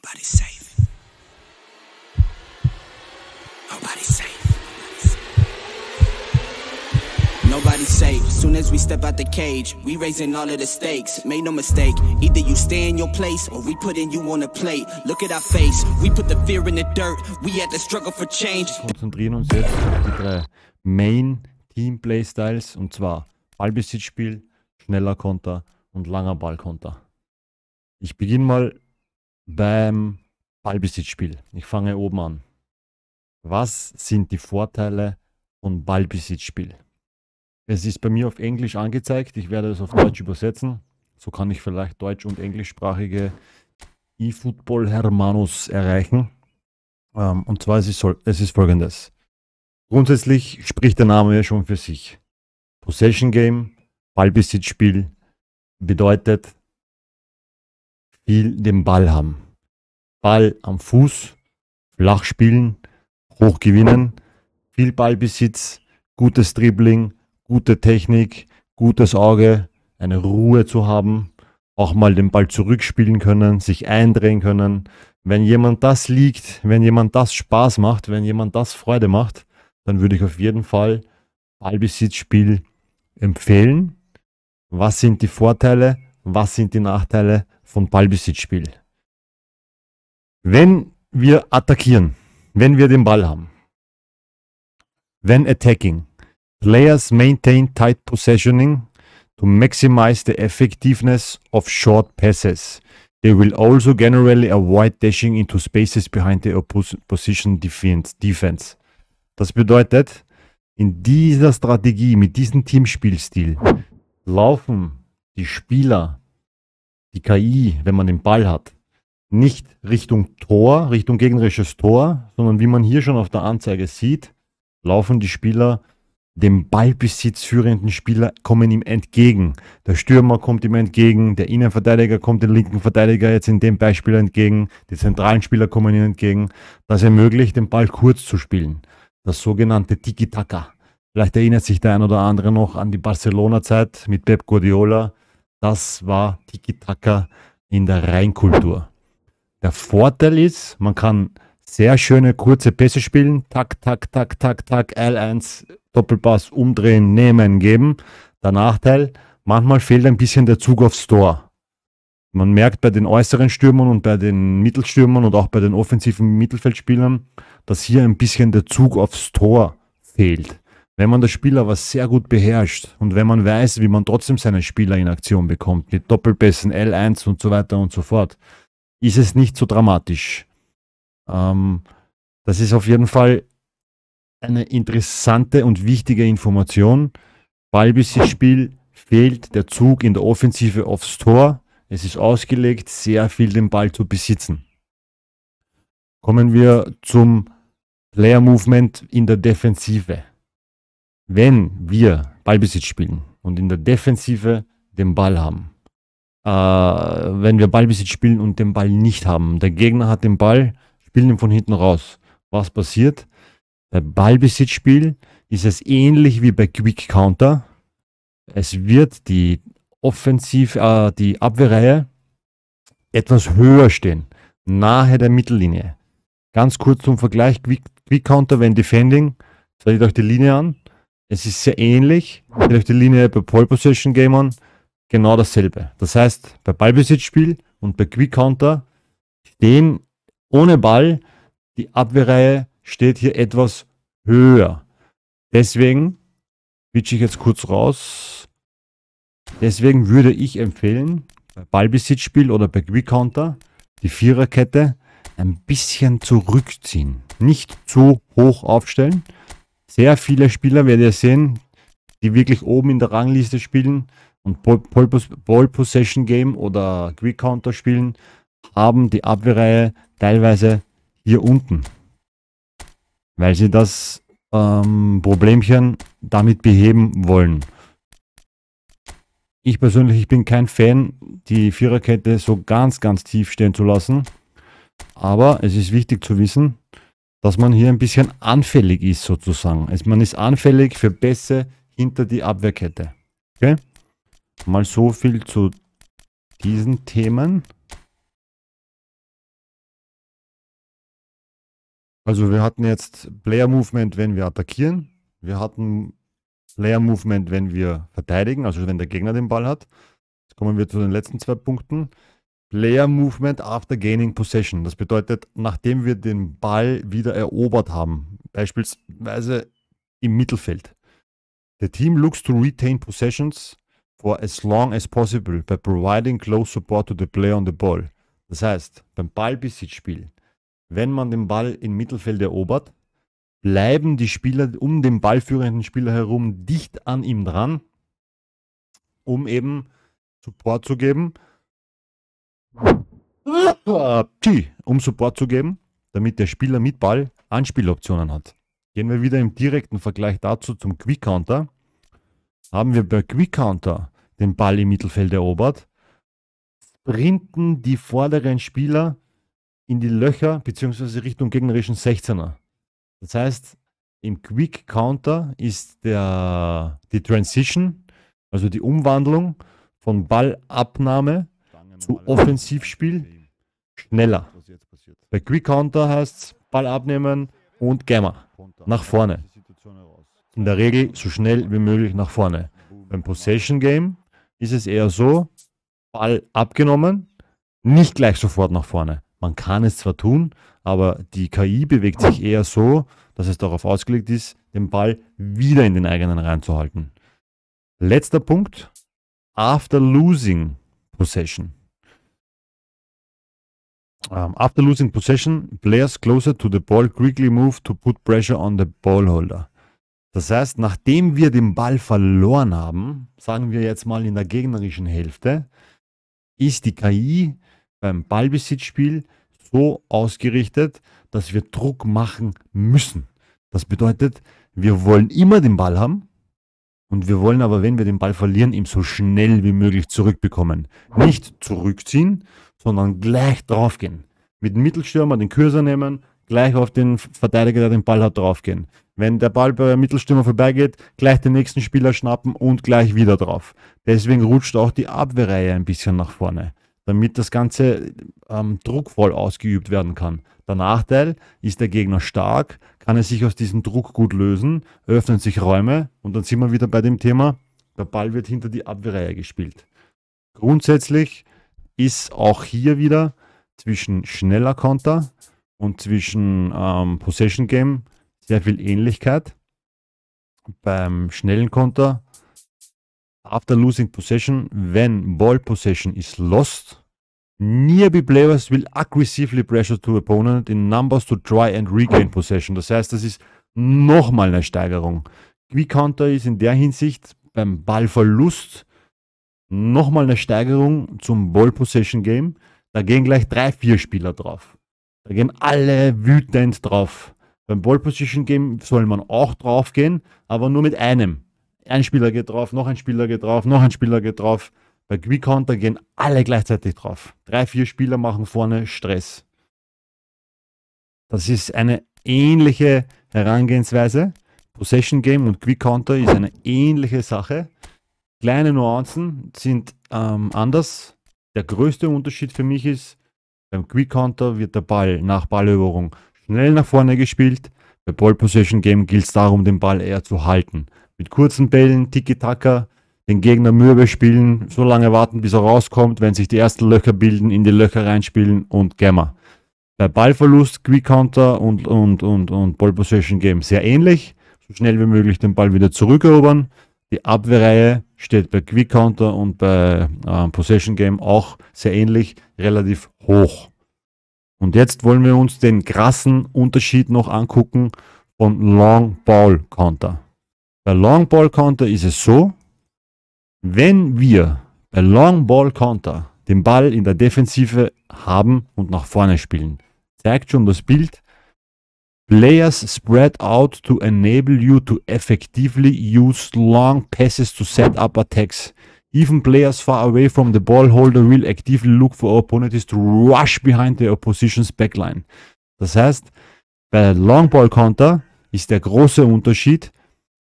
Nobody's safe. Nobody's safe. Nobody's safe. Soon as we step out the cage, we raising all of the stakes. Made no mistake, either you stay in your place or we putting you on a plate. Look at our face, we put the fear in the dirt. We had to struggle for change. Wir konzentrieren uns jetzt auf die drei Main Team Playstyles und zwar Ballbesitzspiel, schneller Konter und langer Ballkonter. Ich beginne mal beim Ballbesitzspiel. Ich fange oben an. Was sind die Vorteile von Ballbesitzspiel? Es ist bei mir auf Englisch angezeigt. Ich werde es auf Deutsch übersetzen. So kann ich vielleicht deutsch- und englischsprachige e football hermanos erreichen. Ähm, und zwar es ist es ist folgendes. Grundsätzlich spricht der Name ja schon für sich. Possession Game, Ballbesitzspiel bedeutet, viel den Ball haben. Ball am Fuß, flach spielen, hoch gewinnen, viel Ballbesitz, gutes Dribbling, gute Technik, gutes Auge, eine Ruhe zu haben, auch mal den Ball zurückspielen können, sich eindrehen können. Wenn jemand das liegt, wenn jemand das Spaß macht, wenn jemand das Freude macht, dann würde ich auf jeden Fall Ballbesitzspiel empfehlen. Was sind die Vorteile? Was sind die Nachteile? von Ballbesitzspiel. Wenn wir attackieren, wenn wir den Ball haben, wenn attacking, players maintain tight positioning to maximize the effectiveness of short passes. They will also generally avoid dashing into spaces behind the opposition defense. Das bedeutet, in dieser Strategie, mit diesem Teamspielstil, laufen die Spieler die KI, wenn man den Ball hat, nicht Richtung Tor, Richtung gegnerisches Tor, sondern wie man hier schon auf der Anzeige sieht, laufen die Spieler dem Ballbesitz führenden Spieler kommen ihm entgegen. Der Stürmer kommt ihm entgegen, der Innenverteidiger kommt dem linken Verteidiger jetzt in dem Beispiel entgegen, die zentralen Spieler kommen ihm entgegen. Das ermöglicht, den Ball kurz zu spielen. Das sogenannte Tiki-Taka. Vielleicht erinnert sich der ein oder andere noch an die Barcelona-Zeit mit Pep Guardiola, das war Tiki-Taka in der Reinkultur. Der Vorteil ist, man kann sehr schöne kurze Pässe spielen. Tak, tak, tak, tak, tak, L1, Doppelpass, umdrehen, nehmen, geben. Der Nachteil, manchmal fehlt ein bisschen der Zug aufs Tor. Man merkt bei den äußeren Stürmern und bei den Mittelstürmern und auch bei den offensiven Mittelfeldspielern, dass hier ein bisschen der Zug aufs Tor fehlt. Wenn man das Spiel aber sehr gut beherrscht und wenn man weiß, wie man trotzdem seinen Spieler in Aktion bekommt, mit Doppelpässen, L1 und so weiter und so fort, ist es nicht so dramatisch. Ähm, das ist auf jeden Fall eine interessante und wichtige Information. Ballbesitzspiel fehlt der Zug in der Offensive aufs Tor. Es ist ausgelegt, sehr viel den Ball zu besitzen. Kommen wir zum Player Movement in der Defensive wenn wir Ballbesitz spielen und in der Defensive den Ball haben, äh, wenn wir Ballbesitz spielen und den Ball nicht haben, der Gegner hat den Ball, spielen ihn von hinten raus. Was passiert? Bei Ballbesitzspiel ist es ähnlich wie bei Quick Counter. Es wird die Offensiv, äh, die Abwehrreihe etwas höher stehen, nahe der Mittellinie. Ganz kurz zum Vergleich, Quick, Quick Counter, wenn Defending, zeige euch die Linie an, es ist sehr ähnlich. Seht euch die Linie bei Pole Position Gamern genau dasselbe. Das heißt, bei Ballbesitzspiel und bei Quick Counter stehen ohne Ball, die Abwehrreihe steht hier etwas höher. Deswegen witsche ich jetzt kurz raus. Deswegen würde ich empfehlen, bei Ballbesitzspiel oder bei Quick Counter die Viererkette ein bisschen zurückziehen. Nicht zu hoch aufstellen, sehr viele Spieler werdet ihr sehen, die wirklich oben in der Rangliste spielen und Ball, Possession Game oder Quick Counter spielen, haben die Abwehrreihe teilweise hier unten. Weil sie das ähm, Problemchen damit beheben wollen. Ich persönlich ich bin kein Fan, die Viererkette so ganz, ganz tief stehen zu lassen. Aber es ist wichtig zu wissen, dass man hier ein bisschen anfällig ist sozusagen. Also man ist anfällig für Bässe hinter die Abwehrkette. Okay? Mal so viel zu diesen Themen. Also wir hatten jetzt Player Movement, wenn wir attackieren. Wir hatten Player Movement, wenn wir verteidigen, also wenn der Gegner den Ball hat. Jetzt kommen wir zu den letzten zwei Punkten. Player Movement after gaining possession. Das bedeutet, nachdem wir den Ball wieder erobert haben, beispielsweise im Mittelfeld. The team looks to retain possessions for as long as possible by providing close support to the player on the ball. Das heißt, beim Ballbesitzspiel, wenn man den Ball im Mittelfeld erobert, bleiben die Spieler um den ballführenden Spieler herum dicht an ihm dran, um eben Support zu geben Ah, um Support zu geben, damit der Spieler mit Ball Anspieloptionen hat. Gehen wir wieder im direkten Vergleich dazu zum Quick Counter. Haben wir bei Quick Counter den Ball im Mittelfeld erobert, sprinten die vorderen Spieler in die Löcher bzw. Richtung gegnerischen 16er. Das heißt, im Quick Counter ist der, die Transition, also die Umwandlung von Ballabnahme zu Offensivspiel schneller. Bei Quick Counter heißt es Ball abnehmen und Gamma nach vorne. In der Regel so schnell wie möglich nach vorne. Beim Possession Game ist es eher so, Ball abgenommen, nicht gleich sofort nach vorne. Man kann es zwar tun, aber die KI bewegt sich eher so, dass es darauf ausgelegt ist, den Ball wieder in den eigenen reinzuhalten. Letzter Punkt, after losing possession. Um, after losing possession, players closer to the ball quickly move to put pressure on the ball holder. Das heißt, nachdem wir den Ball verloren haben, sagen wir jetzt mal in der gegnerischen Hälfte, ist die KI beim Ballbesitzspiel so ausgerichtet, dass wir Druck machen müssen. Das bedeutet, wir wollen immer den Ball haben, und wir wollen aber, wenn wir den Ball verlieren, ihm so schnell wie möglich zurückbekommen. Nicht zurückziehen, sondern gleich draufgehen. Mit dem Mittelstürmer den Kürzer nehmen, gleich auf den Verteidiger, der den Ball hat, draufgehen. Wenn der Ball bei Mittelstürmer vorbeigeht, gleich den nächsten Spieler schnappen und gleich wieder drauf. Deswegen rutscht auch die Abwehrreihe ein bisschen nach vorne damit das Ganze ähm, druckvoll ausgeübt werden kann. Der Nachteil ist der Gegner stark, kann er sich aus diesem Druck gut lösen, öffnen sich Räume und dann sind wir wieder bei dem Thema, der Ball wird hinter die Abwehrreihe gespielt. Grundsätzlich ist auch hier wieder zwischen schneller Konter und zwischen ähm, Possession Game sehr viel Ähnlichkeit. Beim schnellen Konter after losing possession, when ball possession is lost, nearby players will aggressively pressure to opponent in numbers to try and regain possession. Das heißt, das ist nochmal eine Steigerung. Quick Counter ist in der Hinsicht beim Ballverlust nochmal eine Steigerung zum Ball Possession Game. Da gehen gleich drei, vier Spieler drauf. Da gehen alle wütend drauf. Beim Ball Position Game soll man auch drauf gehen, aber nur mit einem ein Spieler geht drauf, noch ein Spieler geht drauf, noch ein Spieler geht drauf. Bei Quick Counter gehen alle gleichzeitig drauf. Drei, vier Spieler machen vorne Stress. Das ist eine ähnliche Herangehensweise. Possession Game und Quick Counter ist eine ähnliche Sache. Kleine Nuancen sind ähm, anders. Der größte Unterschied für mich ist, beim Quick Counter wird der Ball nach Balleroberung schnell nach vorne gespielt. Bei Ball Possession Game gilt es darum, den Ball eher zu halten mit kurzen Bällen, Tiki-Taka, den Gegner mürbe spielen, so lange warten, bis er rauskommt, wenn sich die ersten Löcher bilden, in die Löcher reinspielen und Gamma. Bei Ballverlust, Quick Counter und, und, und, und Ball Possession Game sehr ähnlich. So schnell wie möglich den Ball wieder zurückerobern. Die Abwehrreihe steht bei Quick Counter und bei äh, Possession Game auch sehr ähnlich, relativ hoch. Und jetzt wollen wir uns den krassen Unterschied noch angucken von Long Ball Counter. Bei Long Ball Counter ist es so, wenn wir bei Long Ball Counter den Ball in der Defensive haben und nach vorne spielen, zeigt schon das Bild, Players spread out to enable you to effectively use long passes to set up attacks. Even players far away from the ball holder will actively look for opponents to rush behind the opposition's backline. Das heißt, bei Long Ball Counter ist der große Unterschied,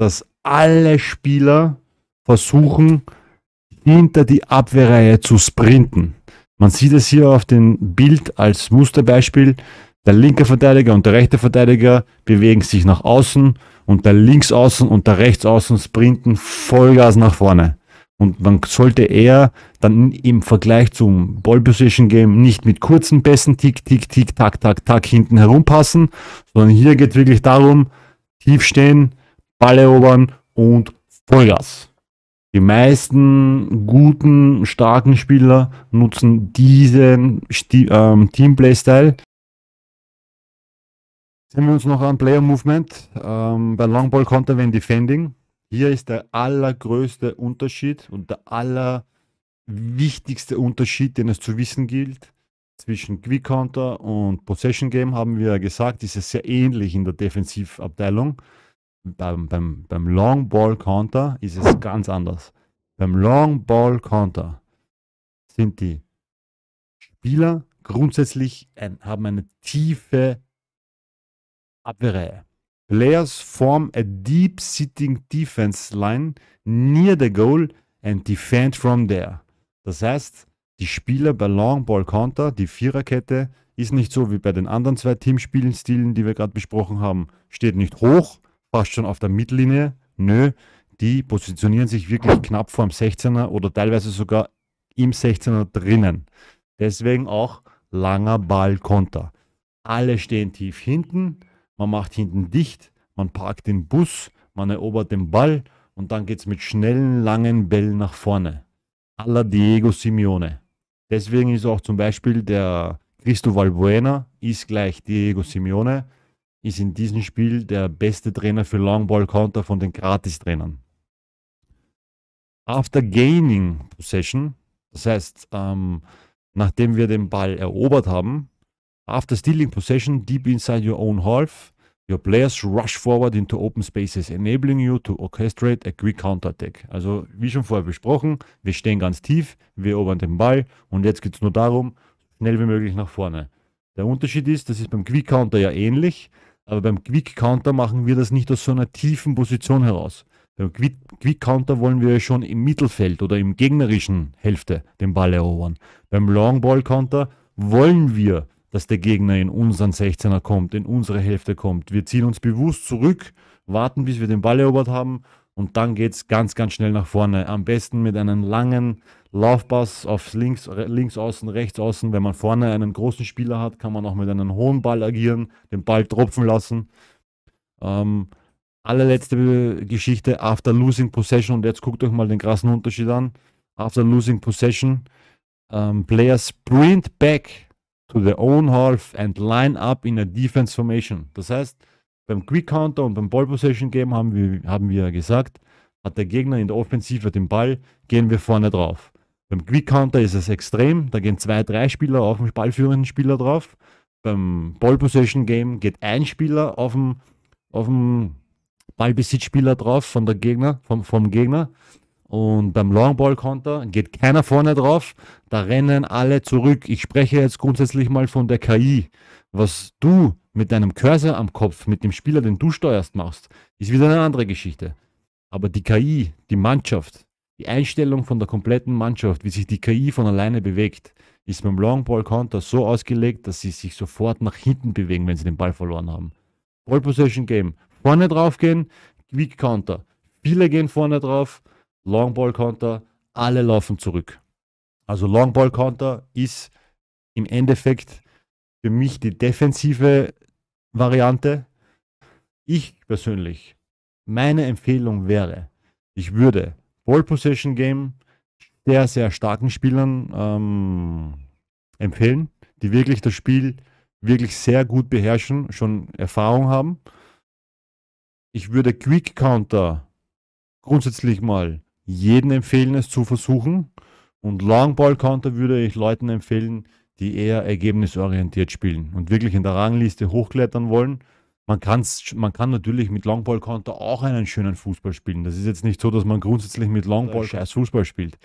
dass alle Spieler versuchen, hinter die Abwehrreihe zu sprinten. Man sieht es hier auf dem Bild als Musterbeispiel. Der linke Verteidiger und der rechte Verteidiger bewegen sich nach außen und der Linksaußen und der Rechtsaußen sprinten Vollgas nach vorne. Und man sollte eher dann im Vergleich zum Ball Position Game nicht mit kurzen Pässen tick, tick, tick, tak, tak, tak hinten herumpassen, sondern hier geht wirklich darum, tief stehen, Ball erobern und Vollgas. Die meisten guten, starken Spieler nutzen diesen Sti ähm, Teamplay-Style. Sehen wir uns noch an Player Movement. Ähm, bei Longball Counter, wenn Defending. Hier ist der allergrößte Unterschied und der allerwichtigste Unterschied, den es zu wissen gilt. Zwischen Quick Counter und Possession Game haben wir gesagt, ist es sehr ähnlich in der Defensivabteilung beim, beim, beim Long Ball Counter ist es ganz anders. Beim Long Ball Counter sind die Spieler grundsätzlich ein, haben eine tiefe Abwehrreihe. Players form a deep sitting defense line near the goal and defend from there. Das heißt, die Spieler bei Long Ball Counter, die Viererkette, ist nicht so wie bei den anderen zwei Teamspielen-Stilen, die wir gerade besprochen haben. Steht nicht hoch, fast schon auf der Mittellinie. Nö, die positionieren sich wirklich knapp vor dem 16er oder teilweise sogar im 16er drinnen. Deswegen auch langer Ballkonter. Alle stehen tief hinten, man macht hinten dicht, man parkt den Bus, man erobert den Ball und dann geht es mit schnellen, langen Bällen nach vorne. Alla Diego Simeone. Deswegen ist auch zum Beispiel der Cristobal Buena ist gleich Diego Simeone ist in diesem Spiel der beste Trainer für Longball-Counter von den Gratis-Trainern. After gaining possession, das heißt, ähm, nachdem wir den Ball erobert haben, after stealing possession deep inside your own half, your players rush forward into open spaces, enabling you to orchestrate a quick counter-attack. Also wie schon vorher besprochen, wir stehen ganz tief, wir erobern den Ball und jetzt geht es nur darum, schnell wie möglich nach vorne. Der Unterschied ist, das ist beim Quick Counter ja ähnlich. Aber beim Quick-Counter machen wir das nicht aus so einer tiefen Position heraus. Beim Quick-Counter wollen wir schon im Mittelfeld oder im gegnerischen Hälfte den Ball erobern. Beim Long-Ball-Counter wollen wir, dass der Gegner in unseren 16er kommt, in unsere Hälfte kommt. Wir ziehen uns bewusst zurück, warten, bis wir den Ball erobert haben und dann geht es ganz, ganz schnell nach vorne. Am besten mit einem langen, Laufpass auf links, links außen, rechts außen. Wenn man vorne einen großen Spieler hat, kann man auch mit einem hohen Ball agieren, den Ball tropfen lassen. Ähm, allerletzte Geschichte, after losing possession, und jetzt guckt euch mal den krassen Unterschied an. After losing possession, um, ähm, players sprint back to their own half and line up in a defense formation. Das heißt, beim Quick Counter und beim Ball Possession Game haben wir, haben wir gesagt, hat der Gegner in der Offensive den Ball, gehen wir vorne drauf. Beim Quick Counter ist es extrem, da gehen zwei, drei Spieler auf den ballführenden Spieler drauf. Beim Ball Possession Game geht ein Spieler auf den, auf den Ballbesitzspieler drauf von der Gegner, vom, vom Gegner. Und beim Long Ball Counter geht keiner vorne drauf, da rennen alle zurück. Ich spreche jetzt grundsätzlich mal von der KI. Was du mit deinem Cursor am Kopf, mit dem Spieler, den du steuerst, machst, ist wieder eine andere Geschichte. Aber die KI, die Mannschaft, die Einstellung von der kompletten Mannschaft, wie sich die KI von alleine bewegt, ist beim Longball-Counter so ausgelegt, dass sie sich sofort nach hinten bewegen, wenn sie den Ball verloren haben. Ball-Possession-Game. Vorne drauf gehen, Quick-Counter. Viele gehen vorne drauf, Longball-Counter, alle laufen zurück. Also Longball-Counter ist im Endeffekt für mich die defensive Variante. Ich persönlich, meine Empfehlung wäre, ich würde Ball-Possession-Game sehr, sehr starken Spielern ähm, empfehlen, die wirklich das Spiel wirklich sehr gut beherrschen, schon Erfahrung haben. Ich würde Quick Counter grundsätzlich mal jedem empfehlen, es zu versuchen. Und Long Ball Counter würde ich Leuten empfehlen, die eher ergebnisorientiert spielen und wirklich in der Rangliste hochklettern wollen man, kann's, man kann natürlich mit Longballkonter auch einen schönen Fußball spielen. Das ist jetzt nicht so, dass man grundsätzlich mit Longball scheiß Fußball spielt.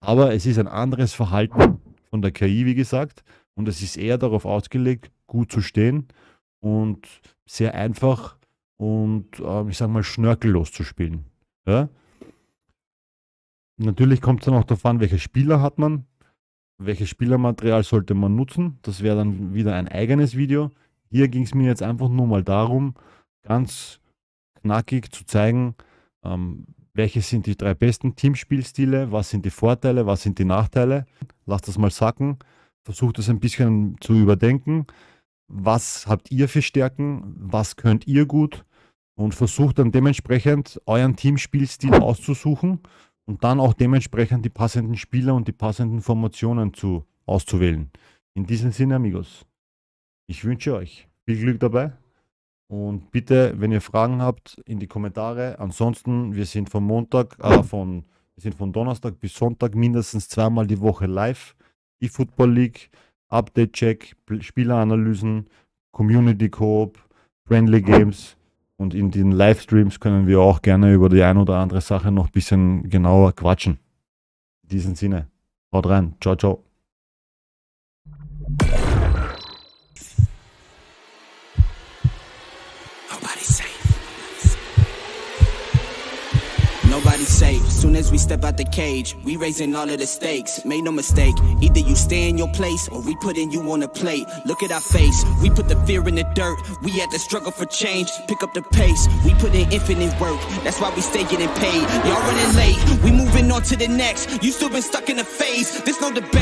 Aber es ist ein anderes Verhalten von der KI, wie gesagt. Und es ist eher darauf ausgelegt, gut zu stehen und sehr einfach und äh, ich sag mal schnörkellos zu spielen. Ja? Natürlich kommt es dann auch darauf an, welche Spieler hat man, welches Spielermaterial sollte man nutzen. Das wäre dann wieder ein eigenes Video. Hier ging es mir jetzt einfach nur mal darum, ganz knackig zu zeigen, ähm, welche sind die drei besten Teamspielstile, was sind die Vorteile, was sind die Nachteile. Lasst das mal sacken, versucht es ein bisschen zu überdenken. Was habt ihr für Stärken? Was könnt ihr gut? Und versucht dann dementsprechend euren Teamspielstil auszusuchen und dann auch dementsprechend die passenden Spieler und die passenden Formationen zu, auszuwählen. In diesem Sinne, amigos. Ich wünsche euch viel Glück dabei. Und bitte, wenn ihr Fragen habt, in die Kommentare. Ansonsten, wir sind von Montag, äh, von, wir sind von Donnerstag bis Sonntag mindestens zweimal die Woche live. Die Football League, Update Check, Spieleranalysen, Community Coop, Friendly Games. Und in den Livestreams können wir auch gerne über die ein oder andere Sache noch ein bisschen genauer quatschen. In diesem Sinne, haut rein. Ciao, ciao. safe. Soon as we step out the cage, we raising all of the stakes. Make no mistake, either you stay in your place or we putting you on a plate. Look at our face, we put the fear in the dirt. We had to struggle for change, pick up the pace. We put in infinite work, that's why we stay getting paid. Y'all running late, we moving on to the next. You still been stuck in a phase, there's no debate.